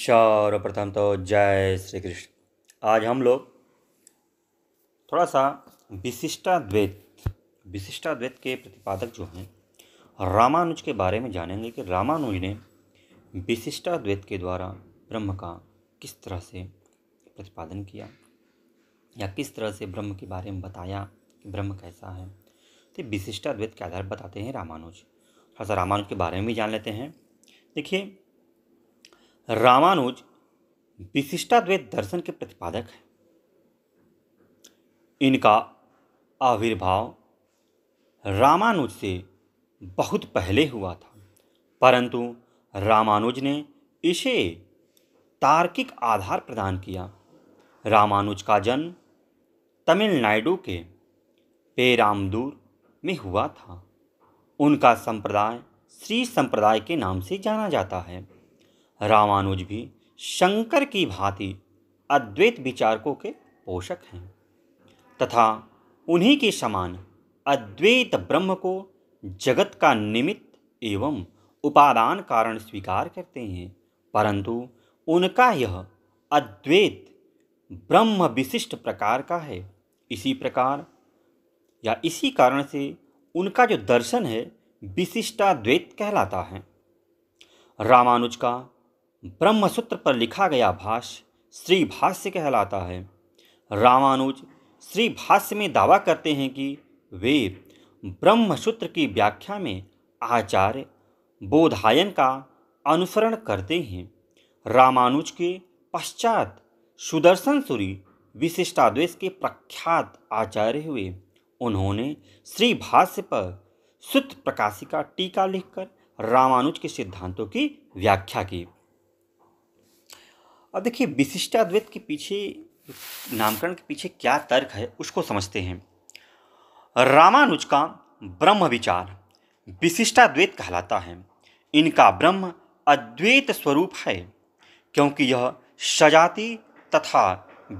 सर्वप्रथम तो जय श्री कृष्ण आज हम लोग थोड़ा सा विशिष्टाद्वैत विशिष्टाद्वैत के प्रतिपादक जो हैं रामानुज के बारे में जानेंगे कि रामानुज ने विशिष्टाद्वैत के द्वारा ब्रह्म का किस तरह से प्रतिपादन किया या किस तरह से ब्रह्म के बारे में बताया कि ब्रह्म कैसा है तो विशिष्टाद्वैत के आधार बताते हैं रामानुज थोड़ा सा रामानुज के बारे में भी जान लेते हैं देखिए रामानुज विशिष्टाद्वैत दर्शन के प्रतिपादक हैं इनका आविर्भाव रामानुज से बहुत पहले हुआ था परंतु रामानुज ने इसे तार्किक आधार प्रदान किया रामानुज का जन्म तमिलनाडु के पेरामदूर में हुआ था उनका संप्रदाय श्री संप्रदाय के नाम से जाना जाता है रामानुज भी शंकर की भांति अद्वैत विचारकों के पोषक हैं तथा उन्हीं के समान अद्वैत ब्रह्म को जगत का निमित्त एवं उपादान कारण स्वीकार करते हैं परंतु उनका यह अद्वैत ब्रह्म विशिष्ट प्रकार का है इसी प्रकार या इसी कारण से उनका जो दर्शन है विशिष्टाद्वैत कहलाता है रामानुज का ब्रह्मसूत्र पर लिखा गया भाष्य श्री भाष्य कहलाता है रामानुज श्री भाष्य में दावा करते हैं कि वे ब्रह्मसूत्र की व्याख्या में आचार्य बोधायन का अनुसरण करते हैं रामानुज के पश्चात सुदर्शन सूरी विशिष्टाद्वेश के प्रख्यात आचार्य हुए उन्होंने श्री भाष्य पर सुत प्रकाशिका टीका लिखकर रामानुज के सिद्धांतों की व्याख्या की अब देखिए विशिष्टाद्वैत के पीछे नामकरण के पीछे क्या तर्क है उसको समझते हैं रामानुज का ब्रह्म विचार विशिष्टाद्वैत कहलाता है इनका ब्रह्म अद्वैत स्वरूप है क्योंकि यह सजाति तथा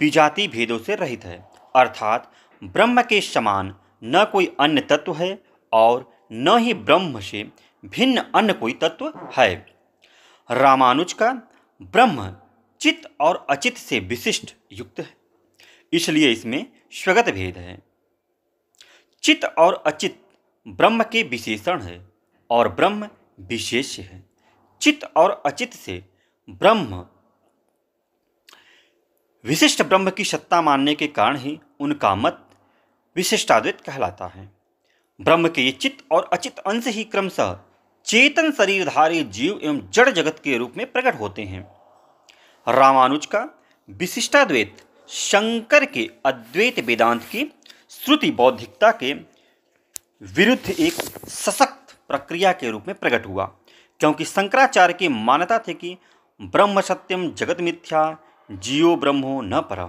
विजाति भेदों से रहित है अर्थात ब्रह्म के समान न कोई अन्य तत्व है और न ही ब्रह्म से भिन्न अन्य कोई तत्व है रामानुज का ब्रह्म चित और अचित से विशिष्ट युक्त है इसलिए इसमें स्वगत भेद है चित और अचित ब्रह्म के विशेषण है और ब्रह्म विशेष है चित और अचित से ब्रह्म विशिष्ट ब्रह्म की सत्ता मानने के कारण ही उनका मत विशिष्टाद्वित कहलाता है ब्रह्म के ये चित्त और अचित अंश ही क्रमशः चेतन शरीरधारी जीव एवं जड़ जगत के रूप में प्रकट होते हैं रामानुज का विशिष्टाद्वैत शंकर के अद्वैत वेदांत की श्रुति बौद्धिकता के विरुद्ध एक सशक्त प्रक्रिया के रूप में प्रकट हुआ क्योंकि शंकराचार्य की मान्यता थी कि ब्रह्म सत्यम जगत मिथ्या जियो ब्रह्मो न पर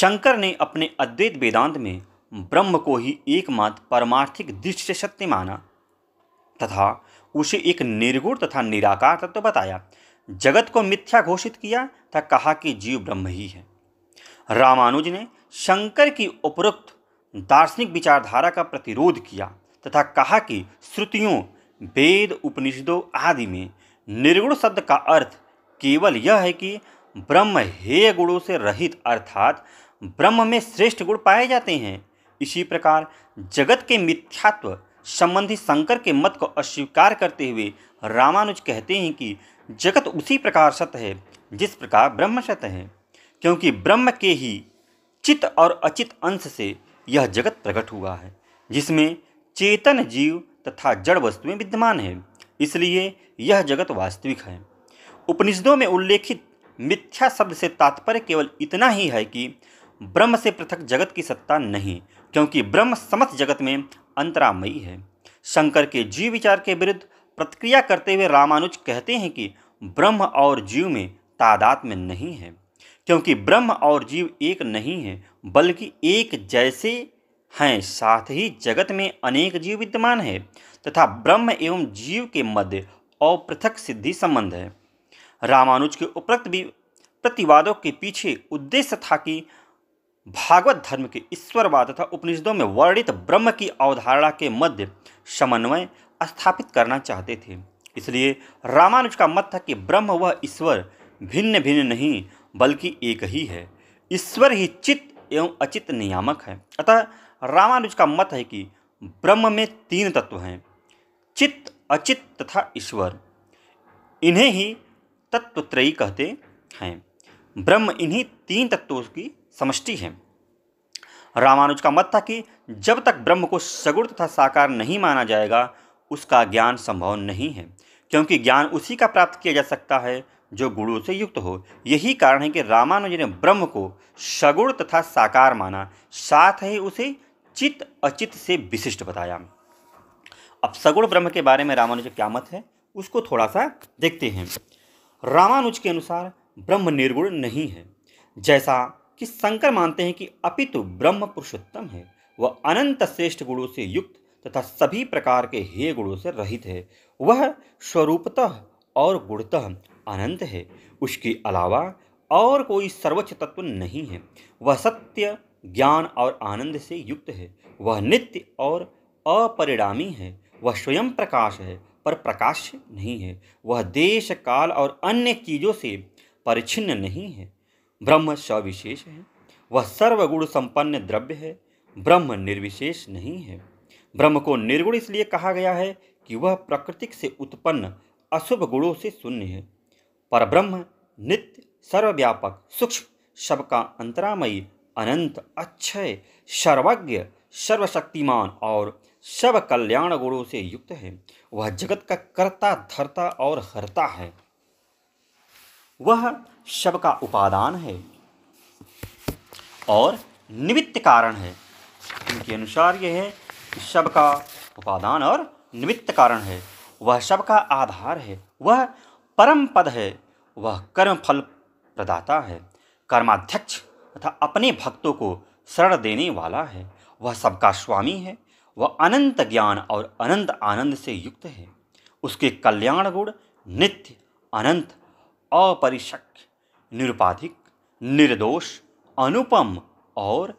शंकर ने अपने अद्वैत वेदांत में ब्रह्म को ही एकमात्र परमार्थिक दृष्टि सत्य माना तथा उसे एक निर्गुण तथा निराकार तत्व तो बताया जगत को मिथ्या घोषित किया तथा कहा कि जीव ब्रह्म ही है रामानुज ने शंकर की उपरोक्त दार्शनिक विचारधारा का प्रतिरोध किया तथा कहा कि श्रुतियों वेद उपनिषदों आदि में निर्गुण शब्द का अर्थ केवल यह है कि ब्रह्म हेय गुणों से रहित अर्थात ब्रह्म में श्रेष्ठ गुण पाए जाते हैं इसी प्रकार जगत के मिथ्यात्व संबंधी शंकर के मत को अस्वीकार करते हुए रामानुज कहते हैं कि जगत उसी प्रकार सत है जिस प्रकार ब्रह्म सत है क्योंकि ब्रह्म के ही चित और अचित अंश से यह जगत प्रकट हुआ है जिसमें चेतन जीव तथा जड़ वस्तुएं विद्यमान है इसलिए यह जगत वास्तविक है उपनिषदों में उल्लेखित मिथ्या शब्द से तात्पर्य केवल इतना ही है कि ब्रह्म से पृथक जगत की सत्ता नहीं क्योंकि ब्रह्म समस्त जगत में अंतरामयी है शंकर के जीव विचार के विरुद्ध प्रतिक्रिया करते हुए रामानुज कहते हैं कि ब्रह्म और जीव में तादाद में नहीं है क्योंकि ब्रह्म और जीव एक नहीं है बल्कि एक जैसे हैं साथ ही जगत में अनेक जीव विद्यमान है तथा ब्रह्म एवं जीव के मध्य अपृथक सिद्धि संबंध है रामानुज के उपरक्त भी प्रतिवादों के पीछे उद्देश्य था कि भागवत धर्म के ईश्वरवाद तथा उपनिषदों में वर्णित ब्रह्म की अवधारणा के मध्य समन्वय स्थापित करना चाहते थे इसलिए रामानुज का मत था कि ब्रह्म वह ईश्वर भिन्न भिन्न नहीं बल्कि एक ही है ईश्वर ही चित एवं अचित नियामक है अतः रामानुज का मत है कि ब्रह्म में तीन तत्व हैं चित्त अचित तथा ईश्वर इन्हें ही तत्वत्रयी कहते हैं ब्रह्म इन्हीं तीन तत्वों की समष्टि है रामानुज का मत था कि जब तक ब्रह्म को सगुण तथा साकार नहीं माना जाएगा उसका ज्ञान संभव नहीं है क्योंकि ज्ञान उसी का प्राप्त किया जा सकता है जो गुणों से युक्त हो यही कारण है कि रामानुज ने ब्रह्म को सगुण तथा साकार माना साथ ही उसे चित अचित से विशिष्ट बताया अब सगुण ब्रह्म के बारे में रामानुज क्या मत है उसको थोड़ा सा देखते हैं रामानुज के अनुसार ब्रह्म निर्गुण नहीं है जैसा कि शंकर मानते हैं कि अपितु ब्रह्म पुरुषोत्तम है वह अनंत श्रेष्ठ गुणों से युक्त तथा सभी प्रकार के हे गुणों से रहित है वह स्वरूपतः और गुणतः अनंत है उसके अलावा और कोई सर्वोच्च तत्व नहीं है वह सत्य ज्ञान और आनंद से युक्त है वह नित्य और अपरिणामी है वह स्वयं प्रकाश है पर प्रकाश नहीं है वह देश काल और अन्य चीज़ों से परिच्छिन्न नहीं है ब्रह्म सविशेष है वह सर्वगुण संपन्न द्रव्य है ब्रह्म निर्विशेष नहीं है ब्रह्म को निर्गुण इसलिए कहा गया है कि वह प्रकृतिक से उत्पन्न अशुभ गुणों से शून्य है पर ब्रह्म नित्य सर्वव्यापक सूक्ष्म शब का अंतरामयी अनंत अक्षय सर्वज्ञ सर्वशक्तिमान और सब कल्याण गुणों से युक्त है वह जगत का कर्ता धरता और हरता है वह शब का उपादान है और निमित्त कारण है इनके अनुसार यह है शब का उपादान और निमित्त कारण है वह शब का आधार है वह परम पद है वह कर्म फल प्रदाता है कर्माध्यक्ष तथा अपने भक्तों को शरण देने वाला है वह सबका स्वामी है वह अनंत ज्ञान और अनंत आनंद से युक्त है उसके कल्याण गुण नित्य अनंत अपरिशक निरुपाधिक निर्दोष अनुपम और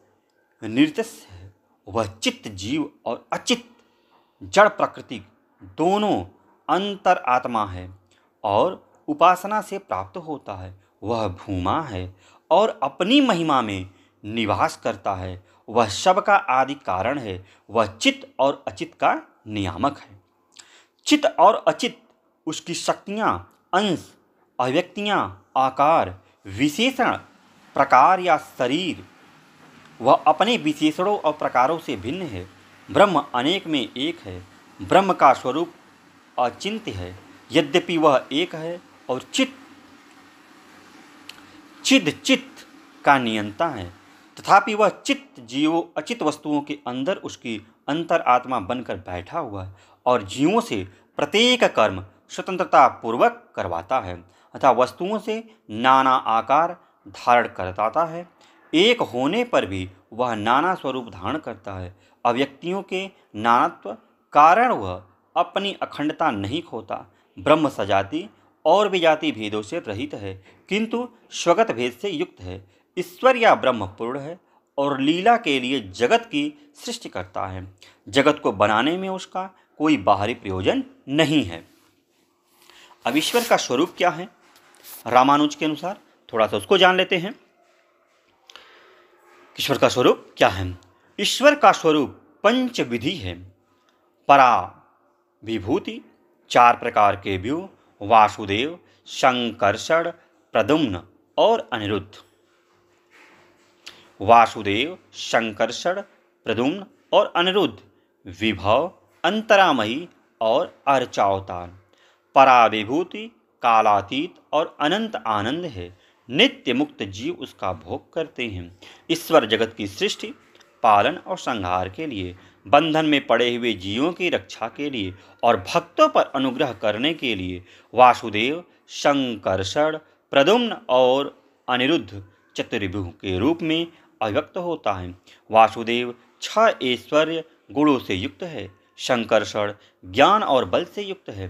निर्दस्य वह चित्त जीव और अचित जड़ प्रकृति दोनों अंतर आत्मा है और उपासना से प्राप्त होता है वह भूमा है और अपनी महिमा में निवास करता है वह शब का आदि कारण है वह चित्त और अचित का नियामक है चित्त और अचित उसकी शक्तियाँ अंश अव्यक्तियाँ आकार विशेषण प्रकार या शरीर वह अपने विशेषणों और प्रकारों से भिन्न है ब्रह्म अनेक में एक है ब्रह्म का स्वरूप अचिंत्य है यद्यपि वह एक है और चित चिद चित्त का नियंता है तथापि वह चित्त जीवों अचित वस्तुओं के अंदर उसकी अंतर आत्मा बनकर बैठा हुआ है और जीवों से प्रत्येक कर्म स्वतंत्रता पूर्वक करवाता है अथा वस्तुओं से नाना आकार धारण करता है एक होने पर भी वह नाना स्वरूप धारण करता है अव्यक्तियों के नानात्व कारण वह अपनी अखंडता नहीं खोता ब्रह्म सजाति और विजाति भेदों से रहित है किंतु स्वगत भेद से युक्त है ईश्वर या ब्रह्म पूर्ण है और लीला के लिए जगत की सृष्टि करता है जगत को बनाने में उसका कोई बाहरी प्रयोजन नहीं है अब ईश्वर का स्वरूप क्या है रामानुज के अनुसार थोड़ा सा उसको जान लेते हैं ईश्वर का स्वरूप क्या है ईश्वर का स्वरूप पंच विधि है परा विभूति चार प्रकार के व्यू वासुदेव संकर्षण प्रदुम्न और अनिरुद्ध वासुदेव शंकर प्रदुम्न और अनिरुद्ध विभव अंतरामयी और अर्चावतार विभूति कालातीत और अनंत आनंद है नित्य मुक्त जीव उसका भोग करते हैं ईश्वर जगत की सृष्टि पालन और संहार के लिए बंधन में पड़े हुए जीवों की रक्षा के लिए और भक्तों पर अनुग्रह करने के लिए वासुदेव शंकरषण प्रदुम्न और अनिरुद्ध चतुर्भुह के रूप में अव्यक्त होता है वासुदेव छह ऐश्वर्य गुणों से युक्त है शंकर्षण ज्ञान और बल से युक्त है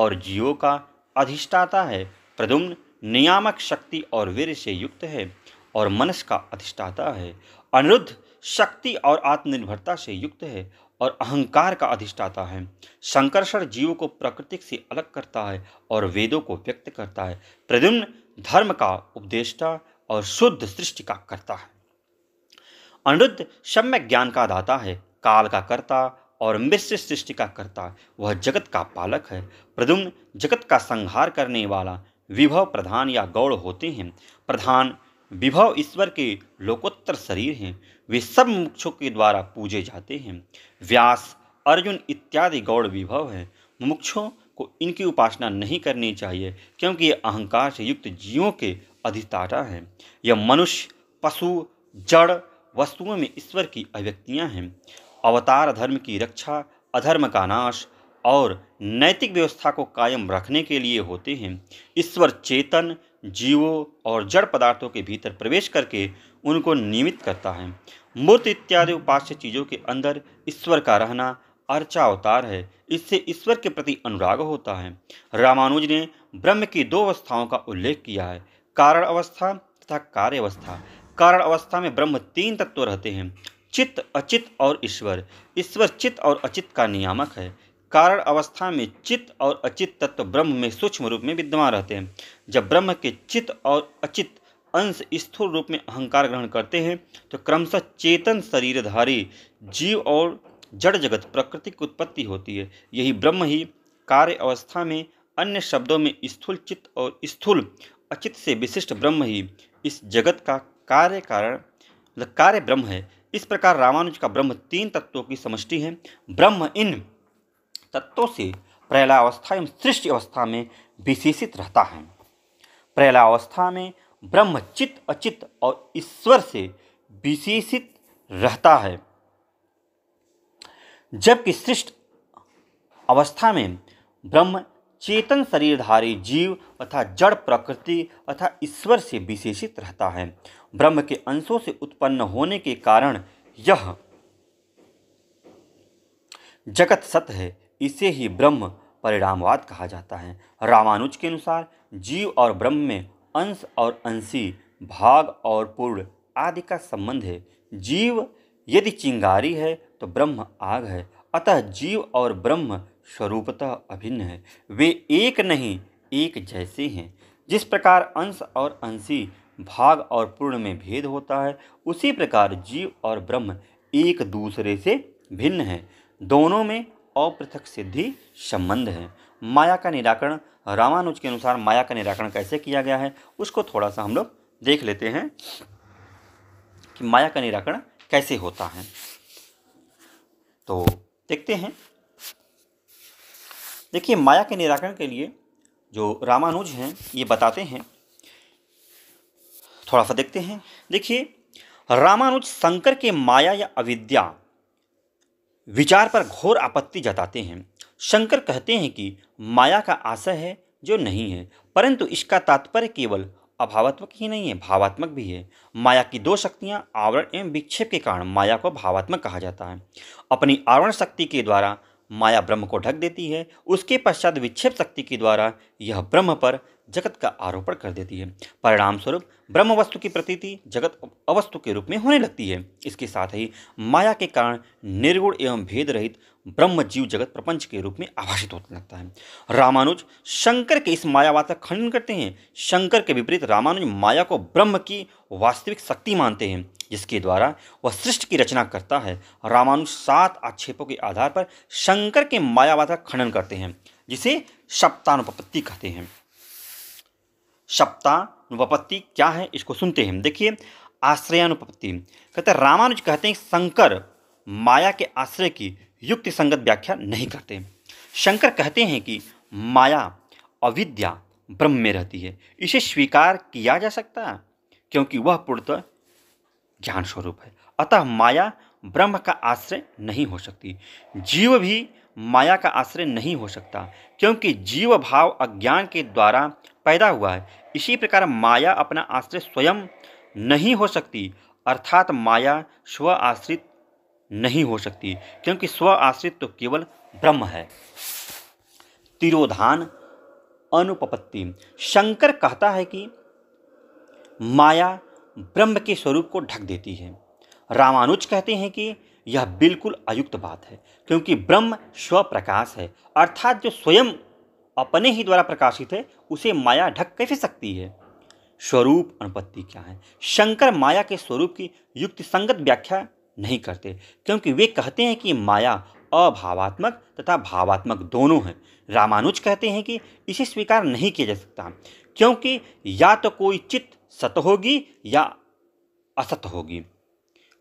और जीवों का अधिष्ठाता है प्रदुम्न नियामक शक्ति और वीर से युक्त है और मनस का अधिष्ठाता है अनिरुद्ध शक्ति और आत्मनिर्भरता से युक्त है और अहंकार का अधिष्ठाता है संकर्षण जीव को प्रकृति से अलग करता है और वेदों को व्यक्त करता है प्रद्युम्न धर्म का उपदेष्टा और शुद्ध सृष्टि का करता है अनिरुद्ध सम्यक ज्ञान का दाता है काल का कर्ता और मिश्र सृष्टि का करता वह जगत का पालक है प्रद्युम्न जगत का संहार करने वाला विभव प्रधान या गौड़ होते हैं प्रधान विभव ईश्वर के लोकोत्तर शरीर हैं वे सब मुक्षों के द्वारा पूजे जाते हैं व्यास अर्जुन इत्यादि गौड़ विभव हैं मुक्षों को इनकी उपासना नहीं करनी चाहिए क्योंकि ये अहंकार से युक्त जीवों के अधिताटा हैं यह मनुष्य पशु जड़ वस्तुओं में ईश्वर की अभिव्यक्तियाँ हैं अवतार धर्म की रक्षा अधर्म का नाश और नैतिक व्यवस्था को कायम रखने के लिए होते हैं ईश्वर चेतन जीवों और जड़ पदार्थों के भीतर प्रवेश करके उनको नियमित करता है मूर्त इत्यादि उपास्य चीज़ों के अंदर ईश्वर का रहना अर्चा अवतार है इससे ईश्वर के प्रति अनुराग होता है रामानुज ने ब्रह्म की दो अवस्थाओं का उल्लेख किया है कारण अवस्था तथा कार्य अवस्था कारण अवस्था में ब्रह्म तीन तत्व रहते हैं चित्त अचित और ईश्वर ईश्वर चित्त और अचित का नियामक है कारण अवस्था में चित्त और अचित तत्व ब्रह्म में सूक्ष्म रूप में विद्यमान रहते हैं जब ब्रह्म के चित्त और अचित अंश स्थूल रूप में अहंकार ग्रहण करते हैं तो क्रमशः चेतन शरीरधारी जीव और जड़ जगत प्रकृति की उत्पत्ति होती है यही ब्रह्म ही कार्य अवस्था में अन्य शब्दों में स्थूल चित्त और स्थूल अचित से विशिष्ट ब्रह्म ही इस जगत का कार्य कारण कार्य ब्रह्म है इस प्रकार रामानुज का ब्रह्म तीन तत्वों की समष्टि है ब्रह्म इन तत्वों से प्रलयावस्था एवं सृष्टि अवस्था में विशेषित रहता है प्रलयावस्था में ब्रह्म चित्त अचित और ईश्वर से विशेषित रहता है जबकि सृष्ट अवस्था में ब्रह्म चेतन शरीरधारी जीव तथा जड़ प्रकृति तथा ईश्वर से विशेषित रहता है ब्रह्म के अंशों से उत्पन्न होने के कारण यह जगत सत है इसे ही ब्रह्म परिणामवाद कहा जाता है रामानुज के अनुसार जीव और ब्रह्म में अंश और अंशी भाग और पूर्ण आदि का संबंध है जीव यदि चिंगारी है तो ब्रह्म आग है अतः जीव और ब्रह्म स्वरूपतः अभिन्न है वे एक नहीं एक जैसे हैं जिस प्रकार अंश और अंशी भाग और पूर्ण में भेद होता है उसी प्रकार जीव और ब्रह्म एक दूसरे से भिन्न है दोनों में अपृथक सिद्धि संबंध है माया का निराकरण रामानुज के अनुसार माया का निराकरण कैसे किया गया है उसको थोड़ा सा हम लोग देख लेते हैं कि माया का निराकरण कैसे होता है तो देखते हैं देखिए माया के निराकरण के लिए जो रामानुज हैं ये बताते हैं थोड़ा सा देखते हैं देखिए रामानुज शंकर के माया या अविद्या विचार पर घोर आपत्ति जताते हैं शंकर कहते हैं कि माया का आशय है जो नहीं है परंतु इसका तात्पर्य केवल अभावात्मक ही नहीं है भावात्मक भी है माया की दो शक्तियाँ आवरण एवं विक्षेप के कारण माया को भावात्मक कहा जाता है अपनी आवरण शक्ति के द्वारा माया ब्रह्म को ढक देती है उसके पश्चात विक्षेप शक्ति के द्वारा यह ब्रह्म पर जगत का आरोपण कर देती है परिणाम स्वरूप ब्रह्म वस्तु की प्रतीति जगत अवस्तु के रूप में होने लगती है इसके साथ ही माया के कारण निर्गुण एवं भेद रहित ब्रह्म जीव जगत प्रपंच के रूप में आभाषित होने लगता है रामानुज शंकर के इस मायावाद का खंडन करते हैं शंकर के विपरीत रामानुज माया को ब्रह्म की वास्तविक शक्ति मानते हैं जिसके द्वारा वह सृष्टि की रचना करता है रामानुज सात आक्षेपों के आधार पर शंकर के मायावाद का खंडन करते हैं जिसे सप्तानुपत्ति कहते हैं शब्दानुपत्ति क्या है इसको सुनते हैं देखिए आश्रयानुपत्ति कहते हैं रामानुज कहते हैं शंकर माया के आश्रय की युक्ति संगत व्याख्या नहीं करते शंकर कहते हैं कि माया अविद्या ब्रह्म में रहती है इसे स्वीकार किया जा सकता है क्योंकि वह पूर्णतः ज्ञान स्वरूप है अतः माया ब्रह्म का आश्रय नहीं हो सकती जीव भी माया का आश्रय नहीं हो सकता क्योंकि जीव भाव अज्ञान के द्वारा पैदा हुआ है इसी प्रकार माया अपना आश्रय स्वयं नहीं हो सकती अर्थात माया स्व आश्रित नहीं हो सकती क्योंकि स्व आश्रित तो केवल ब्रह्म है तिरोधान अनुपपत्ति शंकर कहता है कि माया ब्रह्म के स्वरूप को ढक देती है रामानुज कहते हैं कि यह बिल्कुल अयुक्त बात है क्योंकि ब्रह्म स्वप्रकाश है अर्थात जो स्वयं अपने ही द्वारा प्रकाशित है उसे माया ढक कैसे सकती है स्वरूप अनुपत्ति क्या है शंकर माया के स्वरूप की युक्ति संगत व्याख्या नहीं करते क्योंकि वे कहते हैं कि माया अभावात्मक तथा भावात्मक दोनों हैं रामानुज कहते हैं कि इसे स्वीकार नहीं किया जा सकता क्योंकि या तो कोई चित्त सत होगी या असत होगी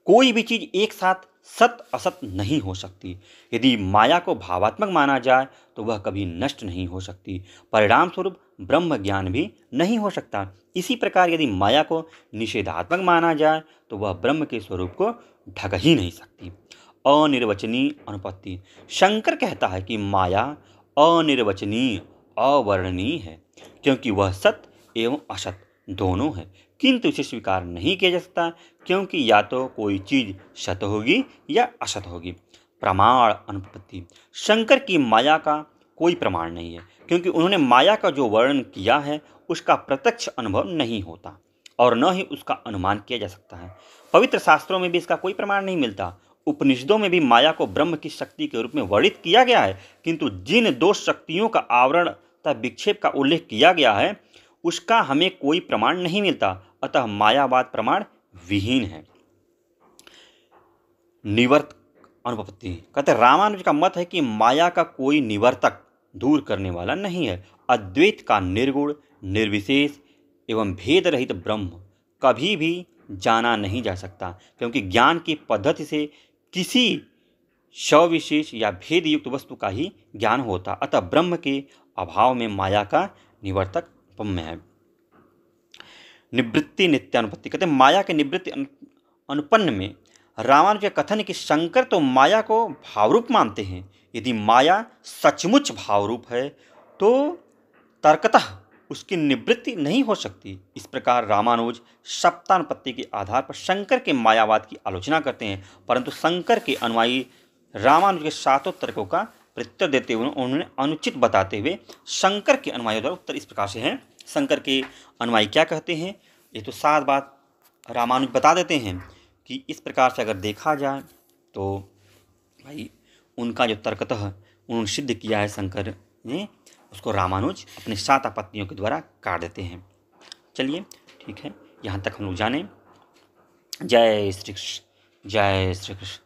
कोई भी चीज़ एक साथ सत असत नहीं हो सकती यदि माया को भावात्मक माना जाए तो वह कभी नष्ट नहीं हो सकती परिणाम स्वरूप ब्रह्म ज्ञान भी नहीं हो सकता इसी प्रकार यदि माया को निषेधात्मक माना जाए तो वह ब्रह्म के स्वरूप को ढक ही नहीं सकती अनिर्वचनीय अनुपत्ति शंकर कहता है कि माया अनिर्वचनीय अवर्णनीय है क्योंकि वह सत एवं असत दोनों है किंतु इसे स्वीकार नहीं किया जा सकता क्योंकि या तो कोई चीज़ सत होगी या असत होगी प्रमाण अनुपत्ति शंकर की माया का कोई प्रमाण नहीं है क्योंकि उन्होंने माया का जो वर्णन किया है उसका प्रत्यक्ष अनुभव नहीं होता और न ही उसका अनुमान किया जा सकता है पवित्र शास्त्रों में भी इसका कोई प्रमाण नहीं मिलता उपनिषदों में भी माया को ब्रह्म की शक्ति के रूप में वर्णित किया गया है किंतु जिन दो शक्तियों का आवरण तथा विक्षेप का उल्लेख किया गया है उसका हमें कोई प्रमाण नहीं मिलता अतः मायावाद प्रमाण विहीन है निवर्त अनुपत्ति कहते रामानुज का मत है कि माया का कोई निवर्तक दूर करने वाला नहीं है अद्वैत का निर्गुण निर्विशेष एवं भेद रहित ब्रह्म कभी भी जाना नहीं जा सकता क्योंकि ज्ञान की पद्धति से किसी सविशेष या भेदयुक्त वस्तु का ही ज्ञान होता अतः ब्रह्म के अभाव में माया का निवर्तक पम में है निवृत्ति नित्यानुपत्ति कहते माया के निवृत्ति अनुपन्न में रामानुज के कथन कि शंकर तो माया को भावरूप मानते हैं यदि माया सचमुच भावरूप है तो तर्कतः उसकी निवृत्ति नहीं हो सकती इस प्रकार रामानुज सप्तानुपत्ति के आधार पर शंकर के मायावाद की आलोचना करते हैं परंतु शंकर के अनुयायी रामानुज के सातों तर्कों का प्रत्युत्तर देते हुए उन्होंने अनुचित बताते हुए शंकर के अनुयायियों द्वारा उत्तर इस प्रकार से हैं शंकर के अनुयायी क्या कहते हैं ये तो सात बात रामानुज बता देते हैं कि इस प्रकार से अगर देखा जाए तो भाई उनका जो तर्कतः उन्होंने सिद्ध किया है शंकर ने उसको रामानुज अपने सात आपत्तियों के द्वारा काट देते हैं चलिए ठीक है यहाँ तक हम लोग जाने जय श्री कृष्ण जय श्री कृष्ण